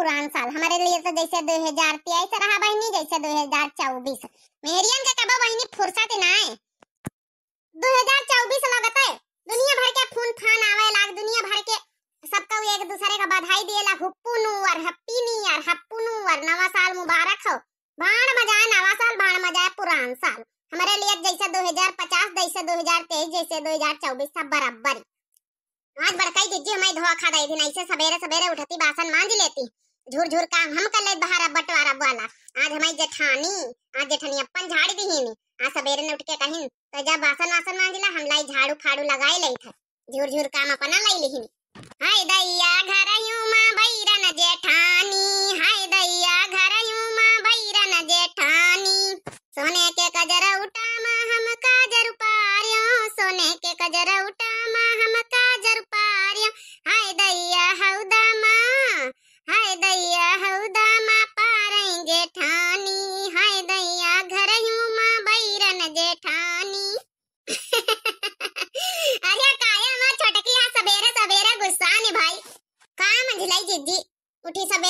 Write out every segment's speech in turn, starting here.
पुरान साल हमारे लिए तो जैसे दो हजार तेईस रहा बहनी जैसे दो हजार चौबीस मेहरियन के कबा बहनी फुर्सत ना है दो हजार चौबीस लगता है दुनिया भर के फोन फान आवे लाग दुनिया भर के सबका एक दूसरे का बधाई दिए ला हुप्पू नु और हप्पी नी और हप्पू नु और नवा साल मुबारक हो भाण मजाए नवा साल भाण मजाए पुरान साल हमारे लिए जैसे 2050 जैसे 2023 जैसे 2024 सब बराबर आज बड़काई दीजिए मैं धोखा दे दिन ऐसे तो सवेरे सवेरे उठती बासन मांझ लेती झुर झुर का हम कर ले बहारा बटवारा बोला आज हमारी जेठानी आज जेठानी अपन झाड़ दी हिनी आज सवेरे ने उठ के कहीं तो जब बासन वासन ला हम लाई झाड़ू फाड़ू लगाए ले था झुर झूर काम अपना लाई लिहिन हाय दैया घर यूं मां भैरन जेठानी हाय दैया घर यूं मां भैरन जेठानी सोने के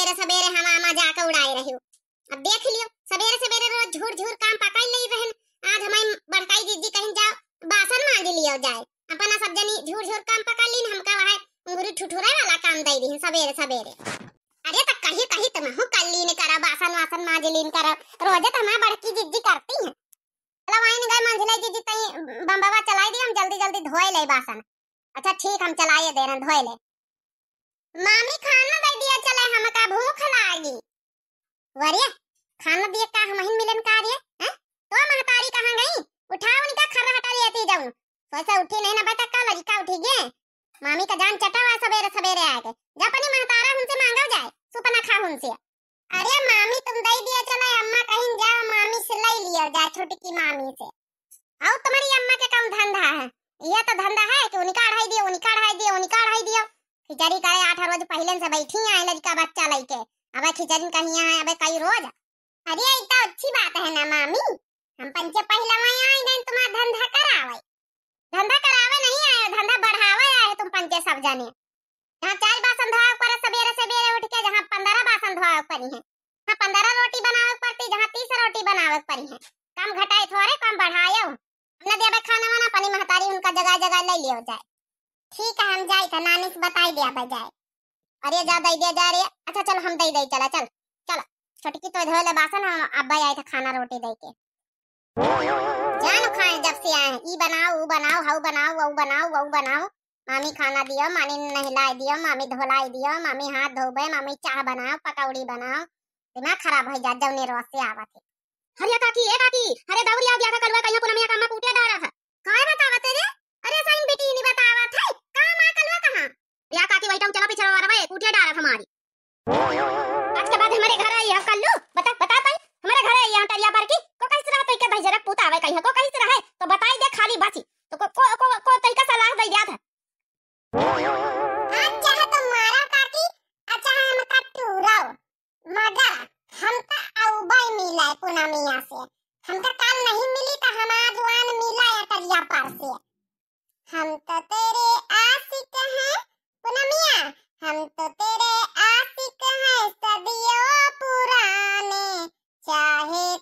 सवेरे सवेरे हम आमा जाकर उड़ाए रही अब देख लियो सवेरे सवेरे रोज झूठ झूठ काम पकाई ले रहन आज हमारी बड़काई दीदी कहीं जाओ बासन मांग लियो जाए अपना सब जनी झूठ झूठ काम पका लीन हमका वहां उंगुरी ठुठुराए वाला काम दई दीन सवेरे सवेरे अरे तक तो कही कही तुम तो हो कल लीन करा बासन वासन मांज लीन करा रोज तो हमारी बड़की दीदी करती है चलो मतलब वाइन गए मंझले दीदी तई तो बम्बावा चलाई दी हम जल्दी जल्दी धोए ले बासन अच्छा ठीक हम चलाए दे रहे धोए ले मामी खाना हमका भूख लागी वरिया खान दिए का हमहिन मिलन कार्य हैं तो महतारी कहां गई उठाओ इनका खर हटा लेती जाऊं वैसे उठी नहीं ना बता का लड़का उठी गए मामी का जान चटावा सवेरे सवेरे आ गए जा अपनी महतारा उनसे मांगा जाए सुपना खा उनसे अरे मामी तुम दई दिया चला अम्मा कहीं जा मामी से ले लियो जा छोटी की मामी से आओ तुम्हारी अम्मा के काम धंधा है यह तो धंधा है कि उनका अढ़ाई दियो उनका अढ़ाई दियो उनका अढ़ाई दियो खिचड़ी करे आठ रोज पहले से बैठी है लड़का बच्चा लेके अब खिचड़ी कहीं आए अब कई रोज अरे ये तो अच्छी बात है ना मामी हम पंचे पहले पहलवा आए नहीं तो तुम्हारा धंधा करावे धंधा करावे नहीं आए धंधा बढ़ावे आए तुम पंचे सब जाने जहाँ चार बासन धोआ पर सवेरे सवेरे उठ के जहाँ पंद्रह बासन धोआ पड़ी है हाँ पंद्रह रोटी बनावे पड़ती जहाँ तीस रोटी बनावे पड़ी है काम घटाए थोड़े काम बढ़ाए हमने दिया खाना वाना पानी महतारी उनका जगह जगह ले लियो जाए ठीक है हम जाए था नानी से बताई दिया भाई जाए अरे जा दई दिया जा रही अच्छा चल हम दई दे चला चल चल छोटकी तो धोले बासन हम अब्बा आए था खाना रोटी दई के जानो खाए जब से आए ई बनाओ ऊ बनाओ हाउ बनाओ वो बनाओ वो बनाओ मामी खाना दियो मामी नहलाई दियो मामी धोलाई दियो मामी हाथ धोबे मामी चाह बनाओ पकौड़ी बनाओ दिमाग खराब हो जा जवने रोज से आवत है हरिया काकी ए काकी अरे दौड़िया बिया था कलवा कहिया पुनमिया कामा कूटे डारा था काय बतावत रे अरे साइन बेटी नहीं बतावत या काकी वही तो चलो पीछे हमारा भाई कुटिया डाल हमारी आज के बाद हमारे घर आई हम कल्लू बता बता भाई तो। हमारे घर आई हम तरिया पर की को कहीं से रहा तरीका भाई जरा पूता आवे कहीं को कहीं से रहा है तो बता दे खाली बाची तो को को को, को तरीका सलाह दे दिया था क्या है तुम्हारा तो काकी अच्छा है हम तू टूराओ मगर हम का औबई मिला पुना मियां से हम तो काल नहीं मिली तो हम आज वान मिला है तरिया पर से हम तो तेरे आ सपना मिया हम तो तेरे आशिक हैं सदियों पुराने चाहे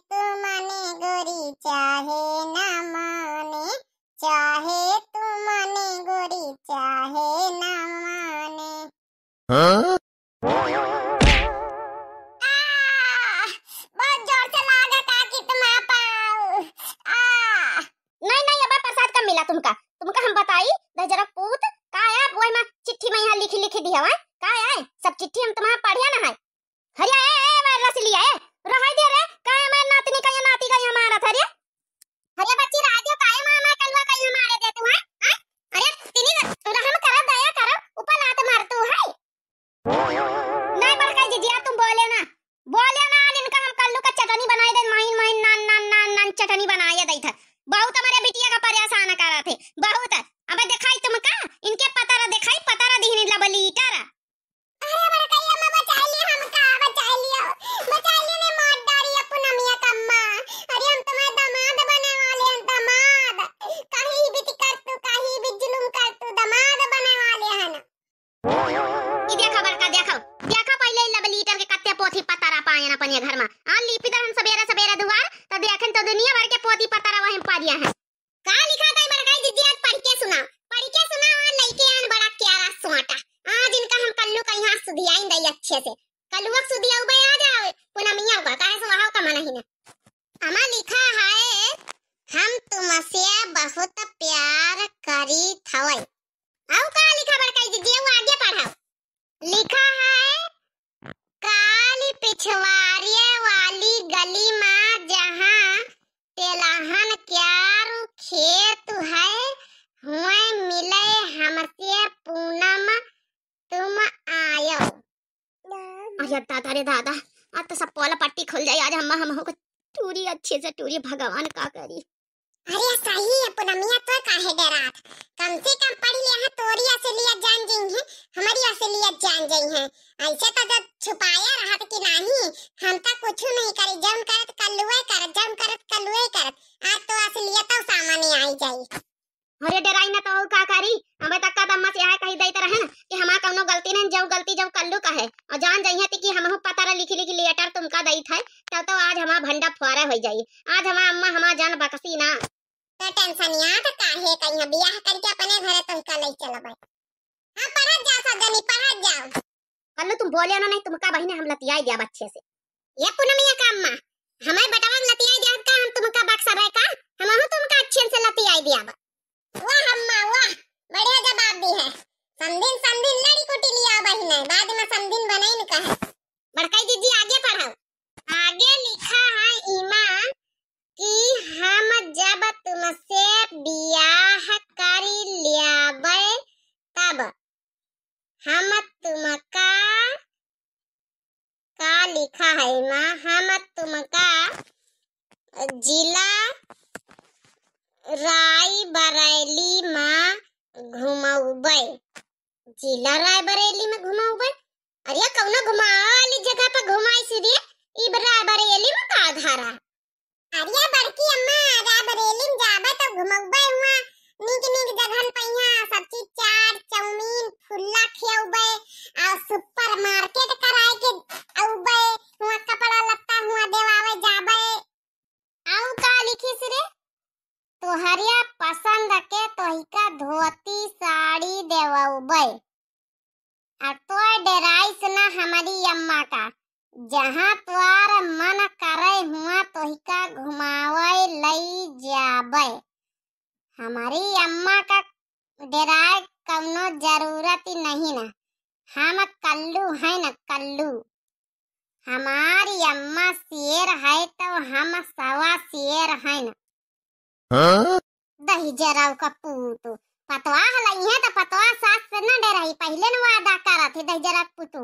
છે अरे दादा आज तो सब पोला पट्टी खुल जाए आज हम हम को टूरी अच्छे से टूरी भगवान का करी अरे सही है पुनमिया तो काहे डरात कम से कम पढ़ लिया है हाँ, तोरी असलियत जान गई है हमारी असलियत जान गई है ऐसे तो जब छुपाया रहा कि नहीं हम तो कुछ नहीं करे जम करत कलुए करत जम करत कलुए करत आज तो असलियत तो सामने आई जाई अरे डराई ना तो का करी तक का दम्मा से आए कही दई तरह है कि हमार कोनो गलती नहीं जो गलती जो कल्लू का है और जान जइए ती कि हमहु पता रे लिखी लिखी लेटर तुमका दई था तब तो आज हमार भंडा फुआरा हो जाई आज हमार अम्मा हमार जान बकसी ना तो टेंशन या तो है कहीं बियाह करके अपने घर तुमका ले भाई हां पढ़त जा सब सजनी पढ़त जाओ कल्लू तुम बोलियो ना नहीं तुमका बहिने हम लतियाई दिया बच्चे से ये पुनमिया का अम्मा हमारे बटवा लतियाई दिया का हम तुमका बक्सा रहे का हम तुमका अच्छे से लतियाई दिया वह अम्मा वह बड़े जवाब दी है समदिन समदिन लड़ी कुटी लिया बहिने बाद में समदिन बनाई न कहे बड़काई दीदी आगे पढ़ाओ आगे लिखा है ईमान जिला रायबरेली में घुमाऊ बे अरे कौन कौनो वाली जगह पर घुमाई सीधी ई रायबरेली में का धारा अरे बड़की अम्मा रायबरेली में जाबे तो घुमाऊ बे हुआ नीक नीक जगहन पइया सब चीज चार चाउमीन फुल्ला खियाऊ बे और सुपर मार्केट कराए के आऊ बे हुआ कपड़ा लत्ता हुआ देवावे जाबे आउ का लिखी सिरे तो हरिया पसंद के तो का धोती साड़ी देवाऊ बे अतो डेराई सुना हमारी अम्मा का जहाँ तुआर मन करे हुआ तोहिका घुमावे लई जाबे हमारी अम्मा का डेराय कवनो जरूरत ही नहीं ना हम कल्लू है ना कल्लू हमारी अम्मा शेर है तो हम सवा शेर है ना हाँ? दही जराव का पूतू पतवा हलई है तो पतवा सास से न डरही पहले न वादा करत है दही जरा पुतू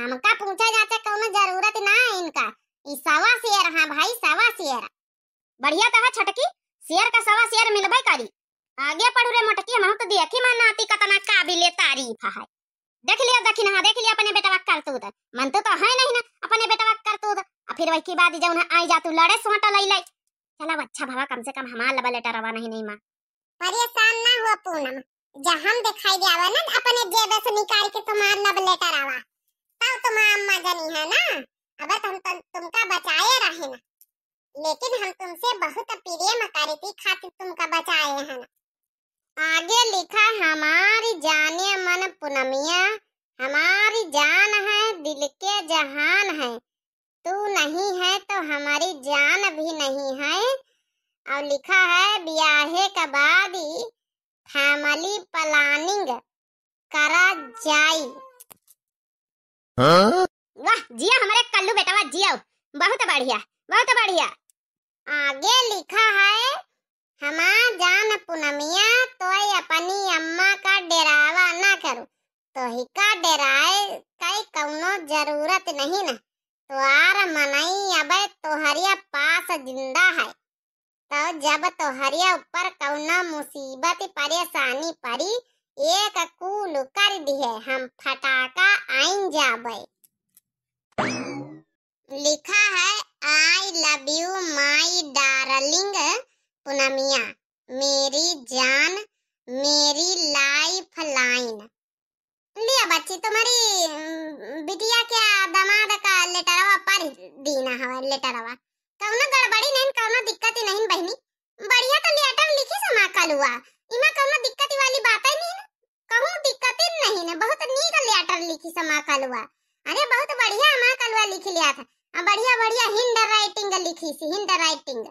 हमका पूछा जाते कोनो जरूरत ना है इनका ई सवा शेर हां भाई सवा शेर बढ़िया तवा तो छटकी शेर का सवा शेर मिलबे करी आगे पढ़ू रे मटकी हम तो देखी मन आती कतना काबिले तारीफ है देख लिया दखिन हां देख लिया अपने बेटवा करतूत मन तो तो है नहीं ना अपने बेटवा करतूत और फिर वही की बात जौन आई जातू लड़े सोटा लई लई चला अच्छा भावा कम से कम हमार लबा लेटा रवा नहीं नहीं मां परेशान हुआ पूनम जब हम दिखाई दिया ना अपने जेब से निकाल के तुम्हार तो लव लेटर आवा तब तुम तो अम्मा जनी है ना अब तो हम तुम तुमका बचाए रहे ना लेकिन हम तुमसे बहुत प्रिय मकारी थी खातिर तुमका बचाए है ना आगे लिखा हमारी जाने मन पूनमिया हमारी जान है दिल के जहान है तू नहीं है तो हमारी जान भी नहीं है और लिखा है ब्याहे का बाद ही फैमिली प्लानिंग करा जाई हाँ? वाह जिया हमारे कल्लू बेटा वाह जिया बहुत बढ़िया बहुत बढ़िया आगे लिखा है हमार जान पुनमिया तो अपनी अम्मा का डरावा ना करो तो ही का डेराए कई कौनो जरूरत नहीं ना तो आर मनाई अब तोहरिया पास जिंदा है तो जब तोहरिया ऊपर कौना मुसीबत परेशानी पड़ी एक कूल कर दिए हम फटाका आइन जाबे लिखा है I love you my darling Punamiya मेरी जान मेरी लाइफ लाइन लिया बच्ची तुम्हारी बिटिया क्या दमाद का लेटरवा पर दीना हवा लेटरवा कवनो गड़बड़ी नहीं कवनो दिक्कत ही नहीं बहनी बढ़िया तो लेटर लिखी समा कलुआ इमा कवनो दिक्कत वाली बात ही नहीं कहूं दिक्कत ही नहीं ने बहुत नीक लेटर लिखी समा कलुआ अरे बहुत बढ़िया अमा कलुआ लिख लिया था अब बढ़िया बढ़िया हिंद राइटिंग लिखी सी हिंद राइटिंग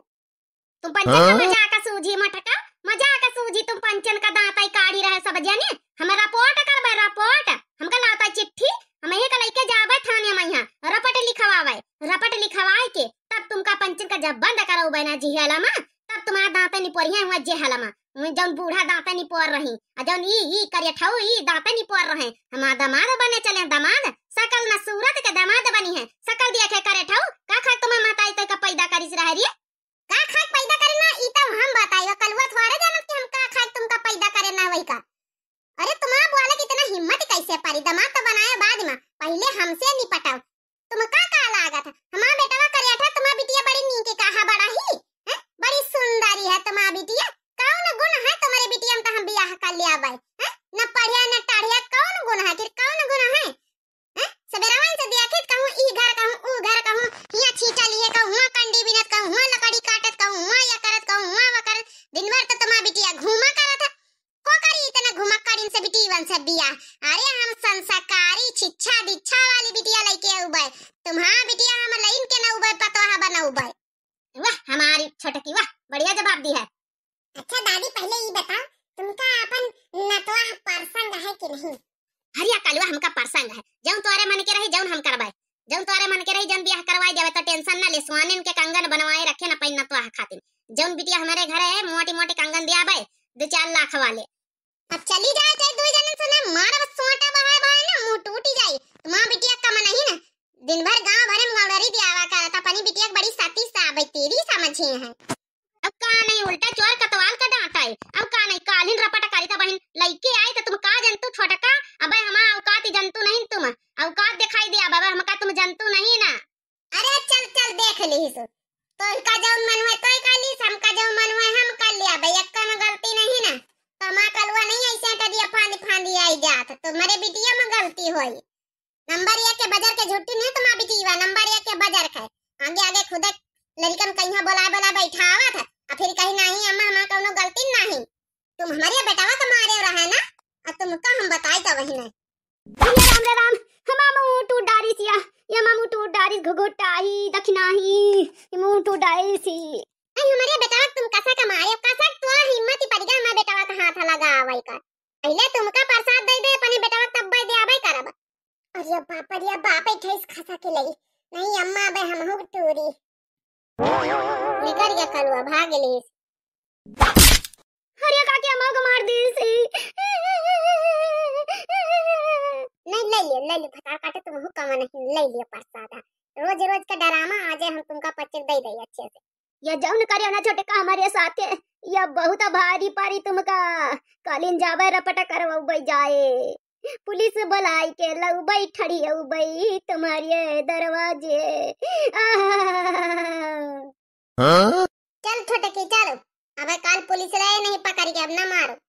तुम पंचन का हाँ? मजाक का सूझी मटका मजाक का सूझी तुम पंचन का दांत आई काड़ी रहे सब जाने हमरा रिपोर्ट कर करबे रिपोर्ट हमका लाता चिट्ठी हम ये कलई के जाबे थाने में यहां रपट लिखवावे रिपोर्ट लिखवाए के तुमका पंचन का जब बंद करो बहना जी हलमा तब तुम्हारा दांत नहीं पोरिया हुआ जे हलमा जौन बूढ़ा दांत नहीं पोर रही जौन ई ई करिया ठाउ ई दांत नहीं पोर रहे हमारा दमाद बने चले दमाद सकल ना सूरत के दमाद बनी है सकल दिया के करे ठाउ का खा तुम्हारा माता तो का पैदा करिस रह रही का खा पैदा करे ना ई तो हम बताइयो कलवा थारे जानत कि हम का खा तुमका पैदा करे ना वही का अरे तुम्हारा बोला कि इतना हिम्मत कैसे पारी दमाद तो बनाया बाद में पहले हमसे निपटाओ तुम का का लागत हमारा बेटा का करिया बिटिया बड़ी के कहा बड़ा ही है? बड़ी सुंदरी है तुम्हारा बिटिया कहो ना गुण है तुम्हारे बिटिया में तो हम बियाह कर लिया भाई उबाए वाह हमारी छोटकी वाह बढ़िया जवाब दी है अच्छा दादी पहले ये बताओ तुमका अपन नतवा परसंग है कि नहीं हरिया कालवा हमका परसंग है जौन तोरे मन के रही जौन हम करबाय जौन तोरे मन के रही जन बियाह करवाई जावे तो टेंशन ना ले सुहानिन के कंगन बनवाए रखे ना पैन नतवा खातिर जौन बिटिया हमारे घर है मोटी मोटी कंगन दिया बाय दो चार लाख वाले अब चली जाए चाहे दो जने सुने तो मार बस सोटा बहाय बहाय ना मुंह टूटी जाए तो मां बिटिया का मन नहीं ना दिन भर गांव भरे मुआवरी दिया हुआ करता पानी भाई तेरी समझे हैं अब का नहीं उल्टा चोर कतवाल का तो डांटा है अब का नहीं कालीन रपट करी था बहन लइके आए तो तुम का जंतु छोटका अब हमा औकात ही जंतु नहीं तुम औकात दिखाई दिया बाबा हम का तुम जंतु नहीं ना अरे चल चल देख ली तो इनका जो मन हुआ तो कर ली हमका जो मन हुआ हम कर लिया भैया का में गलती नहीं ना तो मां कलवा नहीं ऐसे कदी फांदी फांदी आई जात तो मेरे बिटिया में गलती होई नंबर 1 के बाजार के झूठी नहीं तुम्हारी तो बिटिया नंबर 1 के बाजार का आगे आगे खुद लड़कन कहीं बोलाए बोला बैठावत था और फिर कहीं नहीं अम्मा हमार कोनो गलती नहीं तुम हमारे बेटावा के मारे हो रहा है ना और तुम का हम बताई तो वही नहीं रे राम हमार मुंह टूट डारी डारिस या ये मामू टू डारिस घुघुटाही दखनाही टूट डारी सी अरे हमारे बेटावा तुम कैसा का मारे कैसा तो हिम्मत ही पड़ गया हमारे बेटावा का हाथ लगा लगावई का पहले तुमका प्रसाद दे दे अपने बेटावा तब दे आबे करब अरे बाप रे बाप ठेस खसा के लई नहीं अम्मा बे हमहु टूरी निकल गया कलुआ भाग ले अरे काकी अम्मा को मार दी से नहीं ले लियो ले लियो फटाक काटे तुम हो नहीं ले लियो परसादा रोज रोज का डरामा आज हम तुमका पच्चीस दे दे अच्छे से ये जौन करियो ना छोटे का हमारे साथ के यह बहुत भारी पारी तुमका कालीन जावे रपटा करवाऊ जाए पुलिस बुलाई के लऊ बई ठड़ी हो बई तुम्हारे दरवाजे हाँ? चल छोटे की चल अबे काल पुलिस रहे नहीं पकड़ के अब ना मारो